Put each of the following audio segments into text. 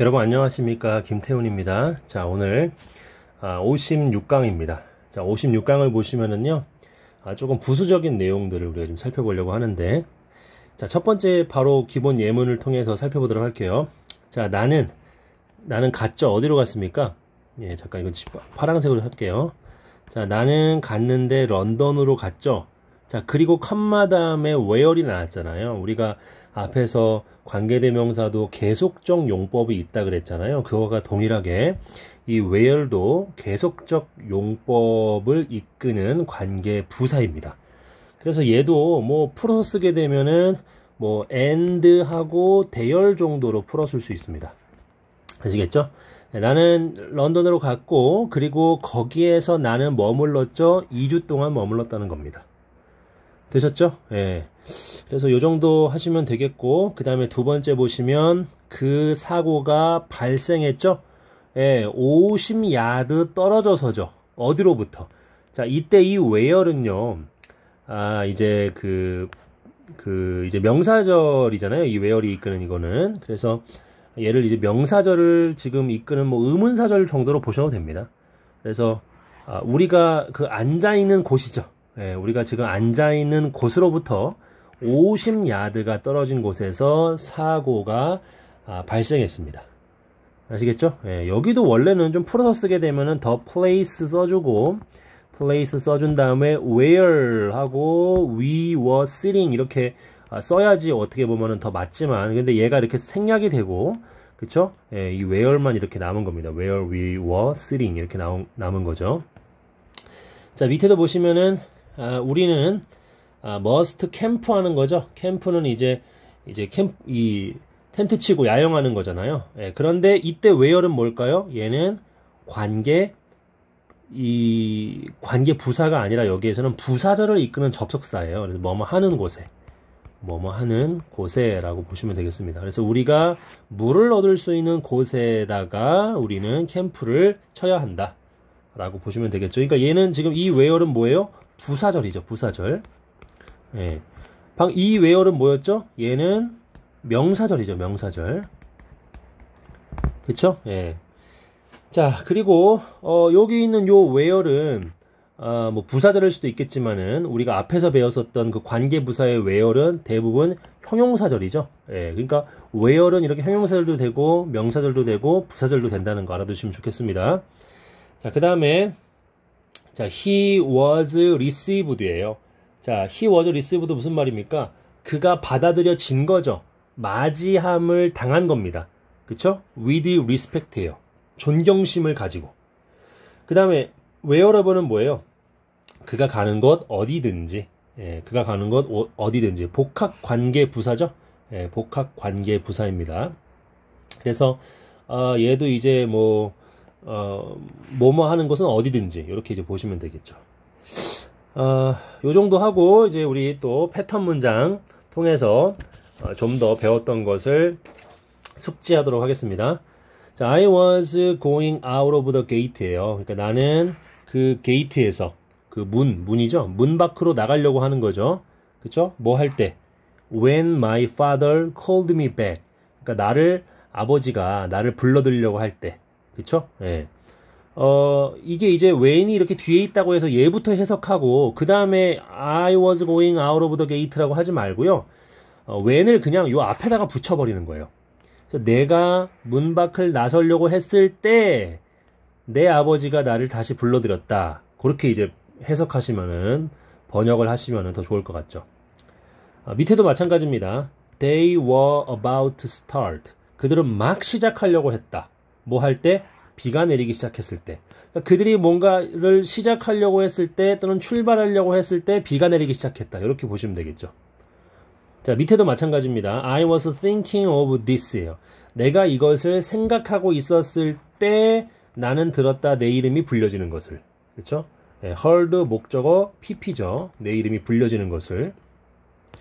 여러분 안녕하십니까 김태훈입니다 자 오늘 56강입니다 아, 자 56강을 보시면은요 아, 조금 부수적인 내용들을 우리가 좀 살펴보려고 하는데 자 첫 번째 바로 기본 예문을 통해서 살펴보도록 할게요 자 나는 나는 갔죠 어디로 갔습니까 예 잠깐 이건 파란색으로 할게요 자 나는 갔는데 런던으로 갔죠 자 그리고 컴마 다음에 웨어이 나왔잖아요 우리가 앞에서 관계대명사도 계속적 용법이 있다 그랬잖아요. 그거가 동일하게 이 where도 계속적 용법을 이끄는 관계 부사입니다. 그래서 얘도 뭐 풀어 쓰게 되면은 뭐 and하고 대열 정도로 풀어 쓸 수 있습니다. 아시겠죠? 네, 나는 런던으로 갔고 그리고 거기에서 나는 머물렀죠. 2주 동안 머물렀다는 겁니다. 되셨죠? 예. 그래서 요 정도 하시면 되겠고 그 다음에 두 번째 보시면 그 사고가 발생했죠? 예, 50야드 떨어져서죠. 어디로부터? 자, 이때 이웨열은요 아, 이제 그, 그, 이제 명사절이잖아요. 이웨열이 이끄는 이거는. 그래서 얘를 이제 명사절을 지금 이끄는 뭐 의문사절 정도로 보셔도 됩니다. 그래서 아, 우리가 그 앉아있는 곳이죠. 예, 우리가 지금 앉아 있는 곳으로부터 50야드가 떨어진 곳에서 사고가 아, 발생했습니다. 아시겠죠? 예, 여기도 원래는 좀 풀어서 쓰게 되면은 더 place 써주고 place 써준 다음에 where 하고 we were sitting 이렇게 아, 써야지 어떻게 보면은 더 맞지만 근데 얘가 이렇게 생략이 되고 그쵸? 예, 이 where만 이렇게 남은 겁니다. where we were sitting 이렇게 나온, 남은 거죠. 자 밑에도 보시면은 아, 우리는 아, 머스트 캠프 하는 거죠. 캠프는 이제 이제 캠이 텐트 치고 야영하는 거잖아요. 예, 그런데 이때 웨어는 뭘까요? 얘는 관계 이 관계 부사가 아니라 여기에서는 부사절을 이끄는 접속사예요. 그래서 뭐뭐 하는 곳에 뭐뭐 하는 곳에라고 보시면 되겠습니다. 그래서 우리가 물을 얻을 수 있는 곳에다가 우리는 캠프를 쳐야 한다. 라고 보시면 되겠죠. 그러니까 얘는 지금 이 웨어는 뭐예요? 부사절이죠. 부사절. 예. 방 이 외열은 뭐였죠? 얘는 명사절이죠. 명사절. 그쵸? 예. 자, 그리고 어, 여기 있는 요 외열은 어, 뭐 부사절일 수도 있겠지만은 우리가 앞에서 배웠었던 그 관계 부사의 외열은 대부분 형용사절이죠. 예, 그러니까 외열은 이렇게 형용사절도 되고 명사절도 되고 부사절도 된다는 거 알아두시면 좋겠습니다. 자, 그 다음에 자, he was received예요. 자, he was received 무슨 말입니까? 그가 받아들여진 거죠. 맞이함을 당한 겁니다. 그쵸? with respect예요. 존경심을 가지고. 그 다음에 wherever는 뭐예요? 그가 가는 곳 어디든지. 예, 그가 가는 곳 오, 어디든지. 복학 관계 부사죠? 예, 복학 관계 부사입니다. 그래서 어, 얘도 이제 뭐 어, 뭐뭐 하는 곳은 어디든지 이렇게 이제 보시면 되겠죠. 어, 요 정도 하고 이제 우리 또 패턴 문장 통해서 어, 좀더 배웠던 것을 숙지하도록 하겠습니다. 자, I was going out of the gate예요. 그러니까 나는 그 게이트에서 그 문, 문이죠. 문 밖으로 나가려고 하는 거죠. 그쵸? 뭐 할 때? When my father called me back. 그러니까 나를 아버지가 나를 불러들려고 할 때. 그쵸? 예. 어, 이게 이제 웨인이 이렇게 뒤에 있다고 해서 얘부터 해석하고, 그 다음에 I was going out of the gate라고 하지 말고요. 어, 웬을 그냥 요 앞에다가 붙여버리는 거예요. 그래서 내가 문 밖을 나서려고 했을 때, 내 아버지가 나를 다시 불러들였다. 그렇게 이제 해석하시면은, 번역을 하시면은 더 좋을 것 같죠. 어, 밑에도 마찬가지입니다. They were about to start. 그들은 막 시작하려고 했다. 뭐할 때? 비가 내리기 시작했을 때. 그러니까 그들이 뭔가를 시작하려고 했을 때 또는 출발하려고 했을 때 비가 내리기 시작했다. 이렇게 보시면 되겠죠. 자, 밑에도 마찬가지입니다. I was thinking of this예요. 내가 이것을 생각하고 있었을 때 나는 들었다 내 이름이 불려지는 것을. 그렇죠? 예, heard 목적어 PP죠. 내 이름이 불려지는 것을.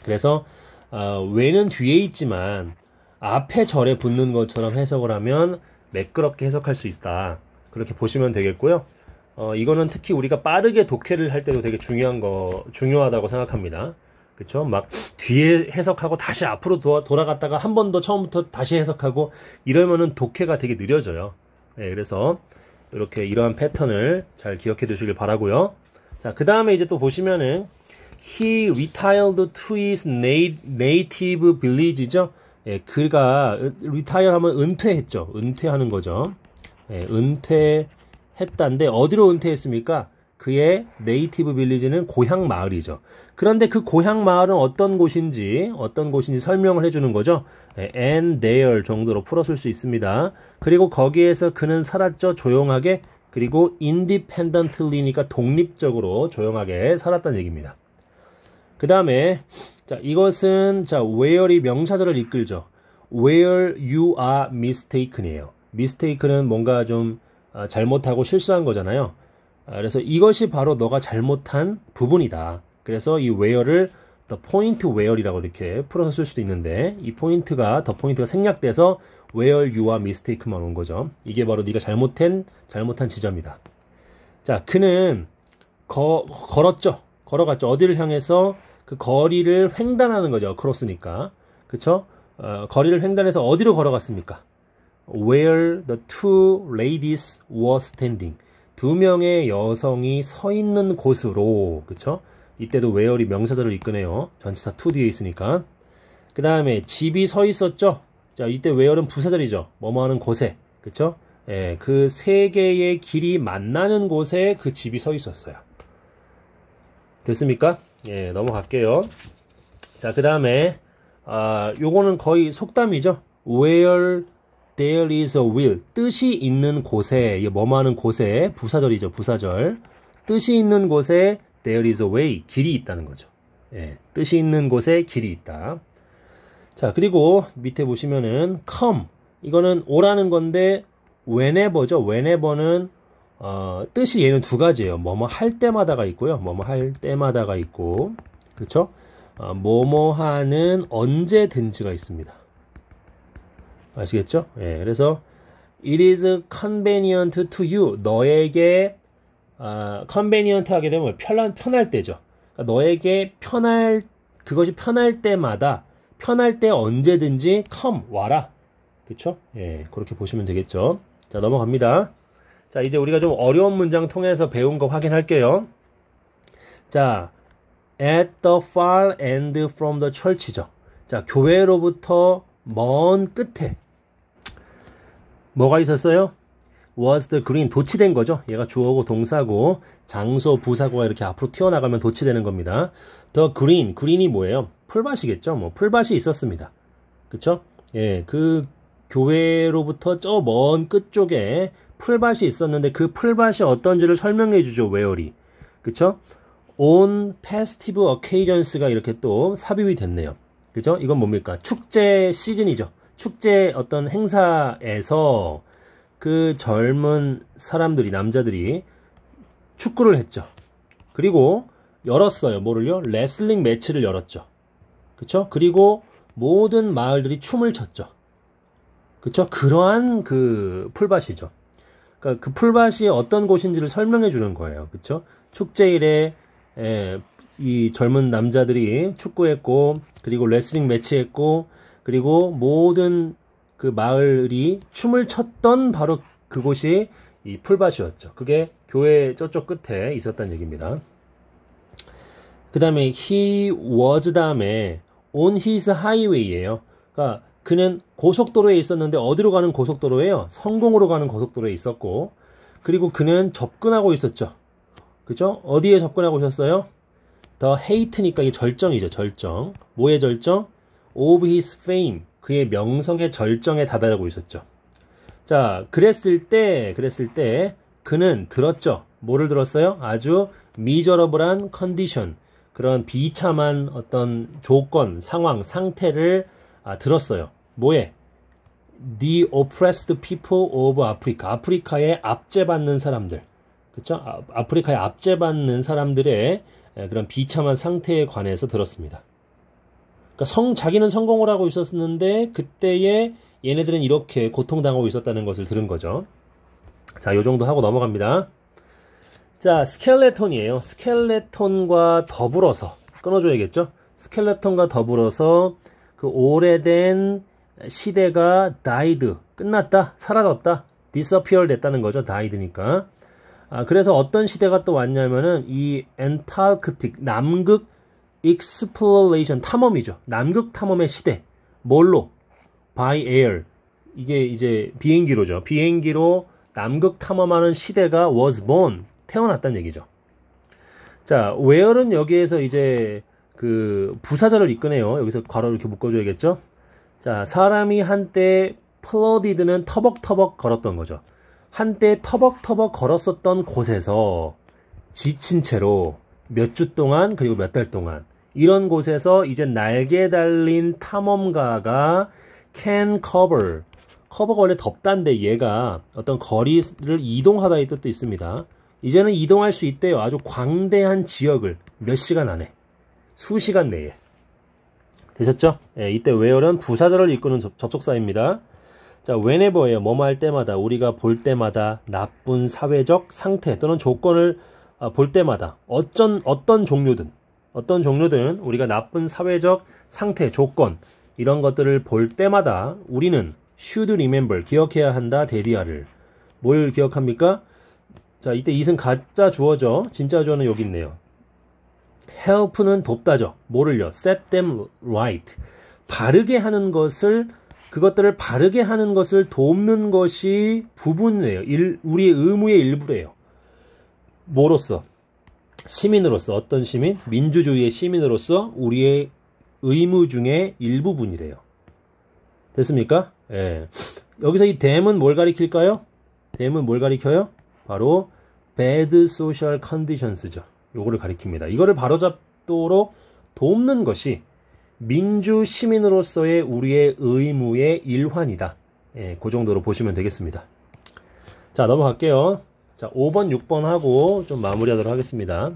그래서 어, 왜는 뒤에 있지만 앞에 절에 붙는 것처럼 해석을 하면 매끄럽게 해석할 수 있다. 그렇게 보시면 되겠고요. 어, 이거는 특히 우리가 빠르게 독해를 할 때도 되게 중요한 거, 중요하다고 생각합니다. 그쵸? 막 뒤에 해석하고 다시 앞으로 도, 돌아갔다가 한 번 더 처음부터 다시 해석하고 이러면은 독해가 되게 느려져요. 네, 그래서 이렇게 이러한 패턴을 잘 기억해 두시길 바라고요. 자, 그 다음에 이제 또 보시면은 he retired to his native village죠. 예, 그가 리타이어 하면 은퇴했죠. 은퇴하는 거죠. 예, 은퇴했다인데 어디로 은퇴했습니까? 그의 네이티브 빌리지는 고향 마을이죠. 그런데 그 고향 마을은 어떤 곳인지 어떤 곳인지 설명을 해주는 거죠. 예, and there 정도로 풀어쓸 수 있습니다. 그리고 거기에서 그는 살았죠. 조용하게 그리고 independently니까 독립적으로 조용하게 살았다는 얘기입니다. 그 다음에 자, 이것은 자, where이 명사절을 이끌죠. where you are mistaken이에요. mistaken은 뭔가 좀 아, 잘못하고 실수한 거잖아요. 아, 그래서 이것이 바로 너가 잘못한 부분이다. 그래서 이 where를 the point where이라고 이렇게 풀어서 쓸 수도 있는데 이 포인트가 더 포인트가 생략돼서 where you are mistaken만 온 거죠. 이게 바로 네가 잘못한 잘못한 지점이다. 자, 그는 거, 걸었죠. 걸어갔죠. 어디를 향해서 그 거리를 횡단하는 거죠. 크로스니까. 그쵸? 어, 거리를 횡단해서 어디로 걸어갔습니까? Where the two ladies were standing. 두 명의 여성이 서 있는 곳으로. 그쵸? 이때도 where이 명사절을 이끄네요. 전치사 to 뒤에 있으니까. 그 다음에 집이 서 있었죠? 자, 이때 where은 부사절이죠. 뭐뭐 하는 곳에. 그쵸? 예, 그 세 개의 길이 만나는 곳에 그 집이 서 있었어요. 됐습니까? 예, 넘어갈게요. 자, 그 다음에, 아, 요거는 거의 속담이죠. Where there is a will. 뜻이 있는 곳에, 예, 뭐하는 곳에, 부사절이죠, 부사절. 뜻이 있는 곳에 there is a way. 길이 있다는 거죠. 예, 뜻이 있는 곳에 길이 있다. 자, 그리고 밑에 보시면은 come. 이거는 오라는 건데, whenever죠. whenever는 어, 뜻이 얘는 두 가지예요. 뭐뭐 할 때마다가 있고요. 뭐뭐 할 때마다가 있고, 그렇죠? 어, 뭐뭐 하는 언제든지가 있습니다. 아시겠죠? 예, 그래서 it is convenient to you. 너에게 어, convenient 하게 되면 편한 편할 때죠. 그러니까 너에게 편할 그것이 편할 때마다 편할 때 언제든지 come 와라. 그렇죠? 예, 그렇게 보시면 되겠죠. 자, 넘어갑니다. 자, 이제 우리가 좀 어려운 문장 통해서 배운 거 확인할게요. 자, at the far end from the church죠. 자, 교회로부터 먼 끝에 뭐가 있었어요? was the green 도치된 거죠. 얘가 주어고 동사고 장소 부사고가 이렇게 앞으로 튀어나가면 도치되는 겁니다. the green green이 뭐예요? 풀밭이겠죠. 뭐 풀밭이 있었습니다. 그쵸? 예, 그 교회로부터 저 먼 끝쪽에 풀밭이 있었는데 그 풀밭이 어떤지를 설명해 주죠. 웨어리. 그쵸? 온 페스티브 어케이전스가 이렇게 또 삽입이 됐네요. 그죠? 이건 뭡니까? 축제 시즌이죠. 축제 어떤 행사에서 그 젊은 사람들이, 남자들이 축구를 했죠. 그리고 열었어요. 뭐를요? 레슬링 매치를 열었죠. 그쵸? 그리고 모든 마을들이 춤을 췄죠. 그쵸? 그러한 그 풀밭이죠. 그러니까 그 풀밭이 어떤 곳인지를 설명해 주는 거예요. 그쵸 축제일에 에, 이 젊은 남자들이 축구했고 그리고 레슬링 매치했고 그리고 모든 그 마을이 춤을 췄던 바로 그곳이 이 풀밭이었죠. 그게 교회 저쪽 끝에 있었다는 얘기입니다. 그 다음에 he was 다음에 on his highway예요. 그러니까 그는 고속도로에 있었는데 어디로 가는 고속도로예요? 성공으로 가는 고속도로에 있었고 그리고 그는 접근하고 있었죠. 그죠? 어디에 접근하고 있었어요? 더 헤이트니까 이게 절정이죠. 절정. 뭐의 절정? Of his fame. 그의 명성의 절정에 다다르고 있었죠. 자, 그랬을 때, 그랬을 때 그는 들었죠. 뭐를 들었어요? 아주 미저러블한 컨디션. 그런 비참한 어떤 조건, 상황, 상태를 아, 들었어요. 뭐해 The oppressed people of Africa. 아프리카에 압제받는 사람들. 그쵸죠 아, 아프리카에 압제받는 사람들의 그런 비참한 상태에 관해서 들었습니다. 그러니까 성 자기는 성공을 하고 있었는데 그때에 얘네들은 이렇게 고통당하고 있었다는 것을 들은 거죠. 자, 요 정도 하고 넘어갑니다. 자, 스켈레톤이에요. 스켈레톤과 더불어서 끊어줘야겠죠? 스켈레톤과 더불어서 그 오래된 시대가 died, 끝났다, 사라졌다, disappear 됐다는 거죠. died니까. 아, 그래서 어떤 시대가 또 왔냐면은 이 엔타르크틱, 남극 exploration, 탐험이죠. 남극 탐험의 시대. 뭘로? by air. 이게 이제 비행기로죠. 비행기로 남극 탐험하는 시대가 was born, 태어났다는 얘기죠. 자, where는 여기에서 이제 그 부사절을 이끄네요. 여기서 괄호를 이렇게 묶어줘야겠죠. 자, 사람이 한때 플러디드는 터벅터벅 걸었던 거죠. 한때 터벅터벅 걸었었던 곳에서 지친 채로 몇 주 동안 그리고 몇 달 동안 이런 곳에서 이제 날개 달린 탐험가가 can cover 커버가 원래 덥단데 얘가 어떤 거리를 이동하다 이 뜻도 있습니다. 이제는 이동할 수 있대요. 아주 광대한 지역을 몇 시간 안에 수시간 내에 되셨죠? 예, 이때 where는 부사절을 이끄는 접속사입니다. 자, whenever예요. 뭐뭐 할 때마다 우리가 볼 때마다 나쁜 사회적 상태 또는 조건을 아, 볼 때마다 어쩐 어떤 종류든 어떤 종류든 우리가 나쁜 사회적 상태 조건 이런 것들을 볼 때마다 우리는 should remember 기억해야 한다 대리아를 뭘 기억합니까? 자 이때 이승 가짜 주어죠 진짜 주어는 여기 있네요 help는 돕다죠. 뭐를요? set them right. 바르게 하는 것을 그것들을 바르게 하는 것을 돕는 것이 부분이에요. 일, 우리의 의무의 일부래요. 뭐로서? 시민으로서 어떤 시민? 민주주의의 시민으로서 우리의 의무 중에 일부분이래요. 됐습니까? 예. 여기서 이 댐은 뭘 가리킬까요? 댐은 뭘 가리켜요? 바로 bad social conditions죠. 요거를 가리킵니다. 이거를 바로잡도록 돕는 것이 민주 시민으로서의 우리의 의무의 일환이다. 예, 그 정도로 보시면 되겠습니다. 자, 넘어갈게요. 자, 5번, 6번 하고 좀 마무리하도록 하겠습니다.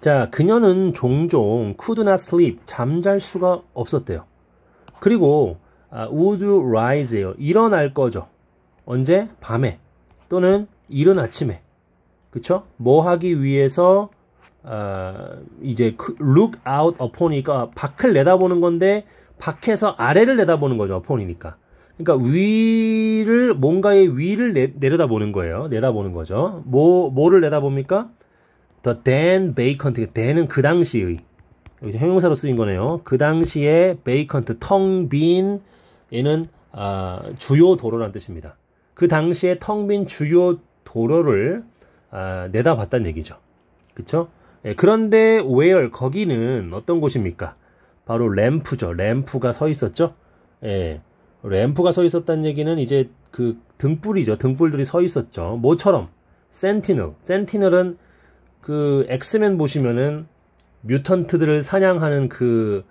자, 그녀는 종종 could not sleep, 잠잘 수가 없었대요. 그리고 아, would rise요. 일어날 거죠. 언제? 밤에 또는 이른 아침에 그쵸? 뭐 하기 위해서 어, 이제 그, look out upon이니까 밖을 내다보는 건데 밖에서 아래를 내다보는 거죠. upon이니까. 그러니까 위를 뭔가의 위를 내, 려다보는 거예요. 내다보는 거죠. 뭐 뭐를 내다봅니까? The then vacant. then은 그 당시의 여기 형용사로 쓰인 거네요. 그 당시에 vacant 텅빈 얘는 아, 주요 도로란 뜻입니다. 그 당시에 텅 빈 주요 도로를 아, 내다봤다는 얘기죠. 그쵸? 예, 그런데 웨얼 거기는 어떤 곳입니까? 바로 램프죠. 램프가 서 있었죠. 예, 램프가 서 있었다는 얘기는 이제 그 등불이죠. 등불들이 서 있었죠. 뭐처럼 센티널. 센티널은 그 엑스맨 보시면은 뮤턴트들을 사냥하는 그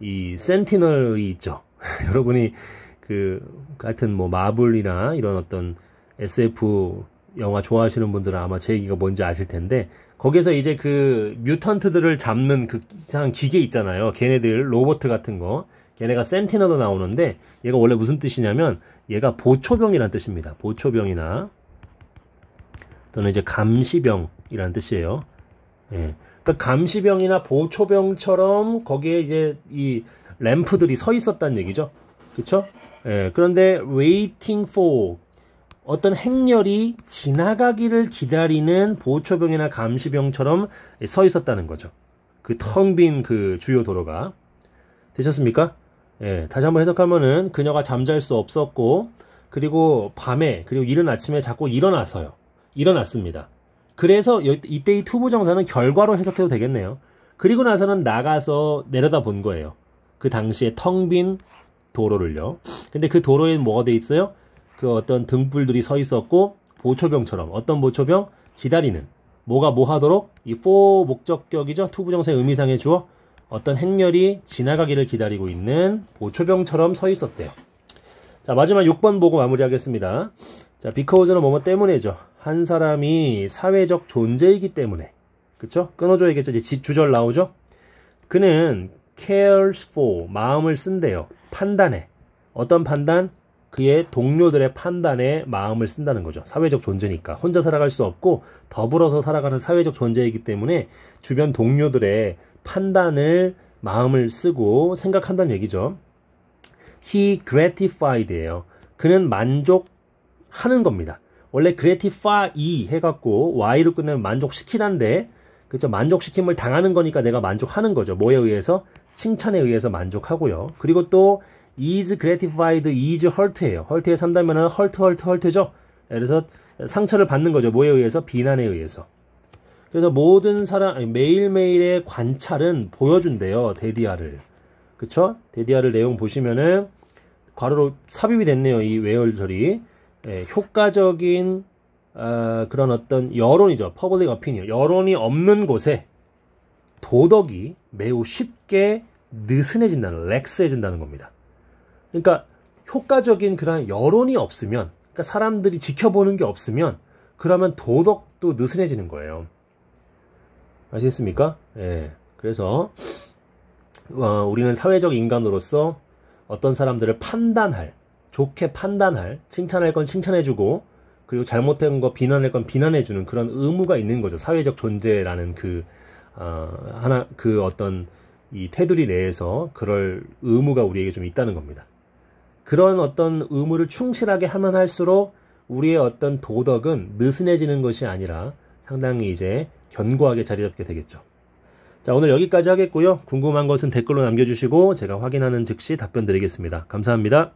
이 센티널이 있죠. 여러분이 그 하여튼 뭐 마블이나 이런 어떤 SF 영화 좋아하시는 분들은 아마 제 얘기가 뭔지 아실 텐데 거기서 이제 그 뮤턴트들을 잡는 그이상 기계 있잖아요. 걔네들 로버트 같은 거. 걔네가 센티너도 나오는데 얘가 원래 무슨 뜻이냐면 얘가 보초병이란 뜻입니다. 보초병이나 또는 이제 감시병이란 뜻이에요. 예. 그러니까 감시병이나 보초병처럼 거기에 이제 이 램프들이 서있었다는 얘기죠. 그렇죠? 예. 그런데 waiting for 어떤 행렬이 지나가기를 기다리는 보초병이나 감시병처럼 서 있었다는 거죠. 그 텅 빈그 그 주요 도로가 되셨습니까? 예, 다시 한번 해석하면은 그녀가 잠잘 수 없었고 그리고 밤에 그리고 이른 아침에 자꾸 일어나서요. 일어났습니다. 그래서 이때 의 투부정사는 결과로 해석해도 되겠네요. 그리고 나서는 나가서 내려다 본 거예요. 그 당시에 텅 빈 도로를요. 근데 그 도로에 뭐가 돼 있어요? 그 어떤 등불들이 서 있었고 보초병처럼 어떤 보초병 기다리는 뭐가 뭐 하도록 이포 목적격이죠. 투부정사의 의미상의 주어 어떤 행렬이 지나가기를 기다리고 있는 보초병처럼 서 있었대요. 자, 마지막 6번 보고 마무리하겠습니다. 자, 비 e c a u 는 뭐뭐 때문에죠. 한 사람이 사회적 존재이기 때문에. 그쵸? 끊어줘야겠죠. 이제 주절 나오죠? 그는 cares for, 마음을 쓴대요. 판단해. 어떤 판단? 그의 동료들의 판단에 마음을 쓴다는 거죠. 사회적 존재니까. 혼자 살아갈 수 없고 더불어서 살아가는 사회적 존재이기 때문에 주변 동료들의 판단을 마음을 쓰고 생각한다는 얘기죠. He gratified예요. 그는 만족하는 겁니다. 원래 gratify 해갖고 y로 끝내면 만족시키는데 그죠 만족시킴을 당하는 거니까 내가 만족하는 거죠. 뭐에 의해서 칭찬에 의해서 만족하고요. 그리고 또 is gratified is hurt예요. hurt의 3단면은 hurt, hurt, hurt죠. 그래서 상처를 받는 거죠. 뭐에 의해서? 비난에 의해서. 그래서 모든 사람, 아니, 매일매일의 관찰은 보여준대요. 데디아를. 그쵸? 데디아를 내용 보시면은 괄호로 삽입이 됐네요. 이 외열절이. 예, 효과적인 어, 그런 어떤 여론이죠. 퍼블릭 어피니언. 여론이 없는 곳에 도덕이 매우 쉽게 느슨해진다는, 렉스해진다는 겁니다. 그러니까 효과적인 그런 여론이 없으면, 그러니까 사람들이 지켜보는 게 없으면, 그러면 도덕도 느슨해지는 거예요. 아시겠습니까? 예. 그래서, 어, 우리는 사회적 인간으로서 어떤 사람들을 판단할, 좋게 판단할, 칭찬할 건 칭찬해주고, 그리고 잘못된 거 비난할 건 비난해주는 그런 의무가 있는 거죠. 사회적 존재라는 그, 어, 하나, 그 어떤 이 테두리 내에서 그럴 의무가 우리에게 좀 있다는 겁니다. 그런 어떤 의무를 충실하게 하면 할수록 우리의 어떤 도덕은 느슨해지는 것이 아니라 상당히 이제 견고하게 자리 잡게 되겠죠. 자, 오늘 여기까지 하겠고요. 궁금한 것은 댓글로 남겨주시고 제가 확인하는 즉시 답변 드리겠습니다. 감사합니다.